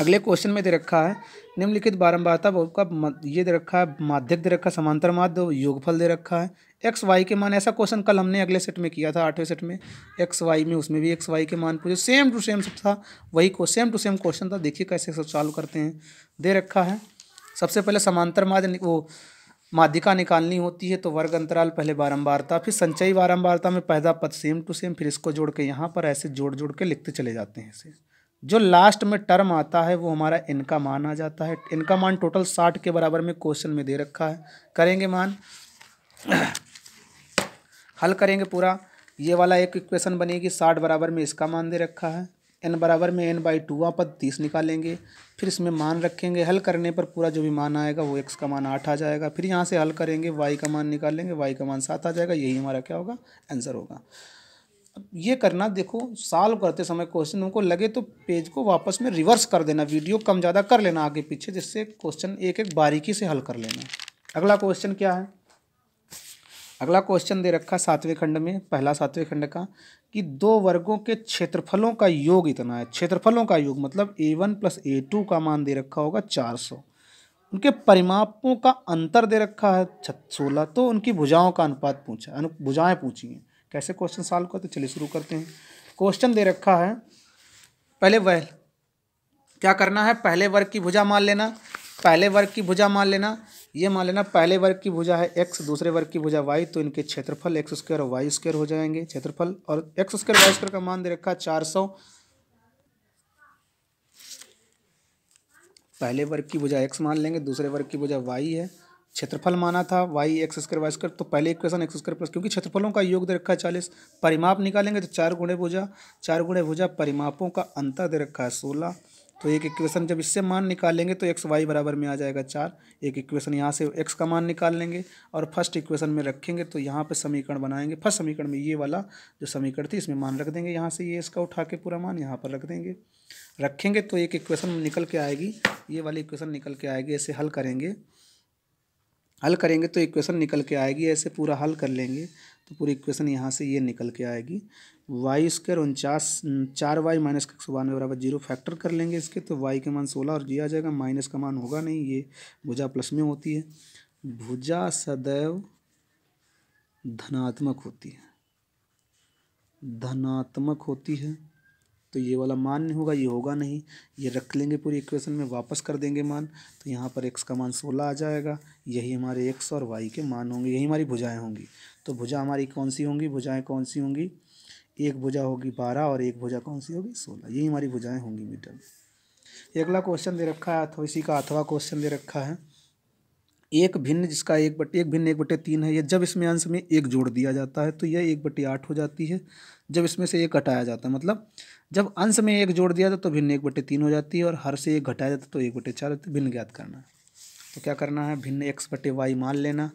अगले क्वेश्चन में दे रखा है निम्नलिखित बारंबारता का ये दे रखा है माध्यक दे रखा है समांतर माध्य योगफल दे रखा है एक्स वाई के मान ऐसा क्वेश्चन कल हमने अगले सेट में किया था आठवें सेट में एक्स वाई में उसमें भी एक्स वाई के मान पूछे सेम टू सेम सब था वही को सेम टू सेम क्वेश्चन था देखिए कैसे सब चालू करते हैं दे रखा है सबसे पहले समांतर माध्य वो माध्यिका निकालनी होती है तो वर्ग अंतराल पहले बारंबारता फिर संचयी बारंबारता में पैदा पद सेम टू सेम फिर इसको जोड़ के यहाँ पर ऐसे जोड़ जोड़ के लिखते चले जाते हैं इसे जो लास्ट में टर्म आता है वो हमारा इनका मान आ जाता है इनका मान टोटल साठ के बराबर में क्वेश्चन में दे रखा है करेंगे मान हल करेंगे पूरा ये वाला एक इक्वेशन बनेगी साठ बराबर में इसका मान दे रखा है एन बराबर में एन बाई टू वहाँ पर तीस निकालेंगे फिर इसमें मान रखेंगे हल करने पर पूरा जो भी मान आएगा वो एक्स का मान आठ आ जाएगा फिर यहाँ से हल करेंगे वाई का मान निकालेंगे वाई का मान सात आ जाएगा यही हमारा क्या होगा आंसर होगा ये करना देखो सॉल्व करते समय क्वेश्चन उनको लगे तो पेज को वापस में रिवर्स कर देना वीडियो कम ज़्यादा कर लेना आगे पीछे जिससे क्वेश्चन एक एक बारीकी से हल कर लेना अगला क्वेश्चन क्या है अगला क्वेश्चन दे रखा सातवें खंड में पहला सातवें खंड का कि दो वर्गों के क्षेत्रफलों का योग इतना है क्षेत्रफलों का योग मतलब A one plus A two का मान दे रखा होगा चार सौ उनके परिमापों का अंतर दे रखा है सोलह तो उनकी भुजाओं का अनुपात पूछा भुजाएँ पूछी हैं कैसे क्वेश्चन सॉल्व करते चलिए शुरू करते हैं क्वेश्चन दे रखा है पहले वह क्या करना है पहले वर्ग की भुजा मान लेना पहले वर्ग की भुजा मान लेना ये मान लेना पहले वर्ग की भुजा है एक्स दूसरे वर्ग की भुजा वाई तो इनके क्षेत्रफल एक्स स्क्वायर और वाई स्क्वायर हो जाएंगे क्षेत्रफल और एक्स स्क्वायर वाई स्क्वायर का मान दे रखा है चार सौ पहले वर्ग की भुजा एक्स मान लेंगे दूसरे वर्ग की भुजा वाई है क्षेत्रफल माना था Y X square Y square तो पहले इक्वेशन एक्स स्क्र प्लस क्योंकि क्षेत्रफलों का योग दे रखा है चालीस परिमाप निकालेंगे तो चार गुणे भुजा चार गुणे भुजा परिमापों का अंतर दे रखा है सोलह तो एक इक्वेशन जब इससे मान निकालेंगे तो एक्स वाई बराबर में आ जाएगा चार एक इक्वेशन यहाँ से एक्स का मान निकाल लेंगे और फर्स्ट इक्वेशन में रखेंगे तो यहाँ पे समीकरण बनाएंगे फर्स्ट समीकरण में ये वाला जो समीकरण थी इसमें मान रख देंगे यहाँ से ये इसका उठा के पूरा मान यहाँ पर रख देंगे रखेंगे तो एक इक्वेशन निकल के आएगी ये वाली इक्वेशन निकल के आएगी ऐसे हल करेंगे हल करेंगे तो इक्वेशन निकल के आएगी ऐसे पूरा हल कर लेंगे तो पूरी इक्वेशन यहाँ से ये निकल के आएगी वाई स्क्वायर उनचास चार वाई माइनस एक सौ बानवे बराबर जीरो फैक्टर कर लेंगे इसके तो वाई के मान सोलह और जी आ जाएगा माइनस का मान होगा नहीं ये भुजा प्लस में होती है भुजा सदैव धनात्मक होती है धनात्मक होती है तो ये वाला मान नहीं होगा ये होगा नहीं ये रख लेंगे पूरी इक्वेशन में वापस कर देंगे मान तो यहाँ पर एक्स का मान सोलह आ जाएगा यही हमारे एक्स और वाई के मान होंगे यही हमारी भुजाएँ होंगी तो भुजा हमारी कौन सी होंगी भुजाएँ कौन सी होंगी एक भुजा होगी बारह और एक भुजा कौन सी होगी सोलह यही हमारी भुजाएँ होंगी मीटर में अगला क्वेश्चन दे रखा है अथवा इसी का अथवा क्वेश्चन दे रखा है एक भिन्न जिसका एक बटे एक भिन्न एक बटे तीन है ये जब इसमें अंश में एक जोड़ दिया जाता है तो यह एक बटे आठ हो जाती है जब इसमें से एक घटाया जाता है मतलब जब अंश में एक जोड़ दिया जाता तो भिन्न एक बटे तीन हो जाती है और हर से एक घटाया जाता तो एक बटे चार होती भिन्न ज्ञात करना है तो क्या करना है भिन्न एक्स बटे वाई मान लेना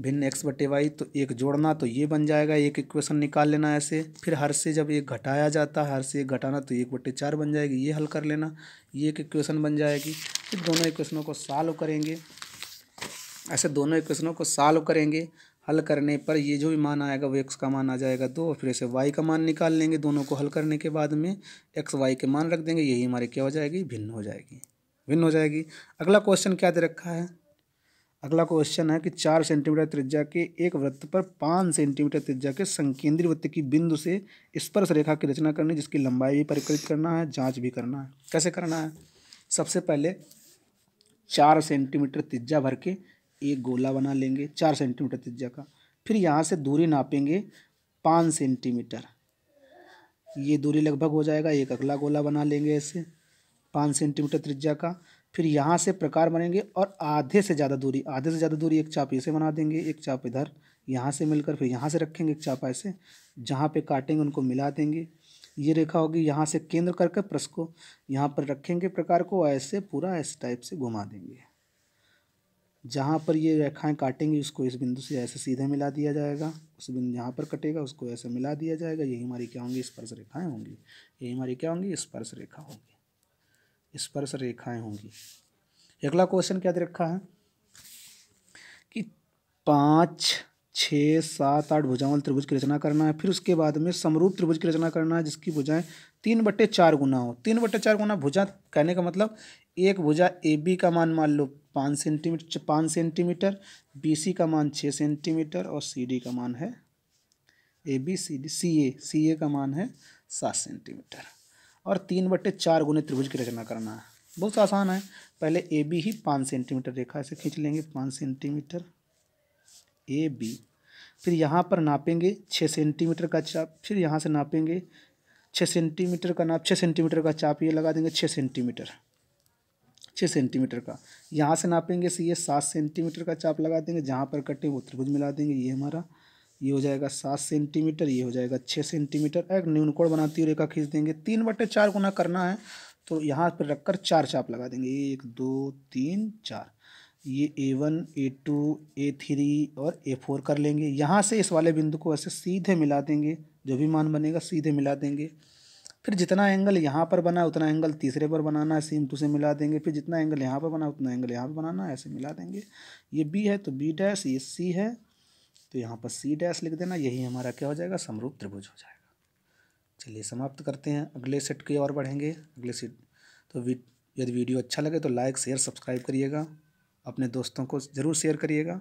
भिन्न एक्स बटे वाई तो एक जोड़ना तो ये बन जाएगा एक इक्वेशन निकाल लेना ऐसे फिर हर से जब एक घटाया जाता है हर से एक घटाना तो एक बटे चार बन जाएगी ये हल कर लेना ये एक इक्वेशन बन जाएगी फिर दोनों इक्वेशनों को सॉल्व करेंगे ऐसे दोनों इक्वेशनों को सॉल्व करेंगे हल करने पर ये जो भी मान आएगा वो एक्स का मान आ जाएगा दो और फिर ऐसे वाई का मान निकाल लेंगे दोनों को हल करने के बाद में एक्स वाई के मान रख देंगे यही हमारी क्या हो जाएगी भिन्न हो जाएगी भिन्न हो जाएगी अगला क्वेश्चन क्या दे रखा है अगला क्वेश्चन है कि चार सेंटीमीटर त्रिज्या के एक वृत्त पर पाँच सेंटीमीटर त्रिज्या के संकेंद्रीय वृत्त की बिंदु से स्पर्श रेखा की रचना करनी जिसकी लंबाई भी परिकलित करना है जांच भी करना है कैसे करना है सबसे पहले चार सेंटीमीटर त्रिज्या भर के एक गोला बना लेंगे चार सेंटीमीटर त्रिज्या का फिर यहाँ से दूरी नापेंगे पाँच सेंटीमीटर ये दूरी लगभग हो जाएगा एक अगला गोला बना लेंगे ऐसे पाँच सेंटीमीटर त्रिज्या का फिर यहाँ से प्रकार बनेंगे और आधे से ज़्यादा दूरी आधे से ज़्यादा दूरी एक चाप ऐसे बना देंगे एक चाप इधर यहाँ से मिलकर फिर यहाँ से रखेंगे एक चाप ऐसे जहाँ पे काटेंगे उनको मिला देंगे ये रेखा होगी यहाँ से केंद्र करके प्रस को यहाँ पर रखेंगे प्रकार को ऐसे पूरा ऐसे टाइप से घुमा देंगे जहाँ पर ये रेखाएं काटेंगे उसको इस बिंदु से ऐसे सीधे मिला दिया जाएगा उस बिंदु जहाँ पर कटेगा उसको ऐसे मिला दिया जाएगा यही हमारी क्या होंगी स्पर्श रेखाएं होंगी यही हमारी क्या होंगी स्पर्श रेखा होगी स्पर्श रेखाएं होंगी अगला क्वेश्चन क्या दे रखा है कि पाँच छः सात आठ भुजाओं वाले त्रिभुज की रचना करना है फिर उसके बाद में समरूप त्रिभुज की रचना करना है जिसकी भुजाएं तीन बट्टे चार गुना हो तीन बट्टे चार गुना भुजा कहने का मतलब एक भुजा ए बी का मान मान लो पाँच सेंटीमीटर पाँच सेंटीमीटर बी सी का मान छः सेंटीमीटर और सी डी का मान है A B C D C ए सी ए का मान है सात सेंटीमीटर और तीन बट्टे चार गुने त्रिभुज की रचना करना है बहुत आसान है पहले ए बी ही पाँच सेंटीमीटर रेखा से खींच लेंगे पाँच सेंटीमीटर ए बी फिर यहाँ पर नापेंगे छः सेंटीमीटर का चाप फिर यहाँ से नापेंगे छः सेंटीमीटर का नाप छः सेंटीमीटर का चाप ये लगा देंगे छः सेंटीमीटर छः सेंटीमीटर का यहाँ से नापेंगे सी ये सात सेंटीमीटर का चाप लगा देंगे जहाँ पर कटे वो त्रिभुज मिला देंगे ये हमारा ये हो जाएगा सात सेंटीमीटर ये हो जाएगा छः सेंटीमीटर एक न्यूनकोण बनाती हुई रेखा खींच देंगे तीन बटे चार गुना करना है तो यहाँ पर रख कर चार चाप लगा देंगे एक दो तीन चार ये A one A two A three और ए फोर कर लेंगे यहाँ से इस वाले बिंदु को ऐसे सीधे मिला देंगे जो भी मान बनेगा सीधे मिला देंगे फिर जितना एंगल यहाँ पर बना उतना एंगल तीसरे पर बनाना सेम टू से मिला देंगे फिर जितना एंगल यहाँ पर बना उतना एंगल यहाँ पर बनाना ऐसे मिला देंगे ये बी है तो बी डैश ये सी है तो यहाँ पर सी डैश लिख देना यही हमारा क्या हो जाएगा समरूप त्रिभुज हो जाएगा चलिए समाप्त करते हैं अगले सेट की ओर बढ़ेंगे अगले सेट तो यदि वीडियो अच्छा लगे तो लाइक शेयर सब्सक्राइब करिएगा अपने दोस्तों को ज़रूर शेयर करिएगा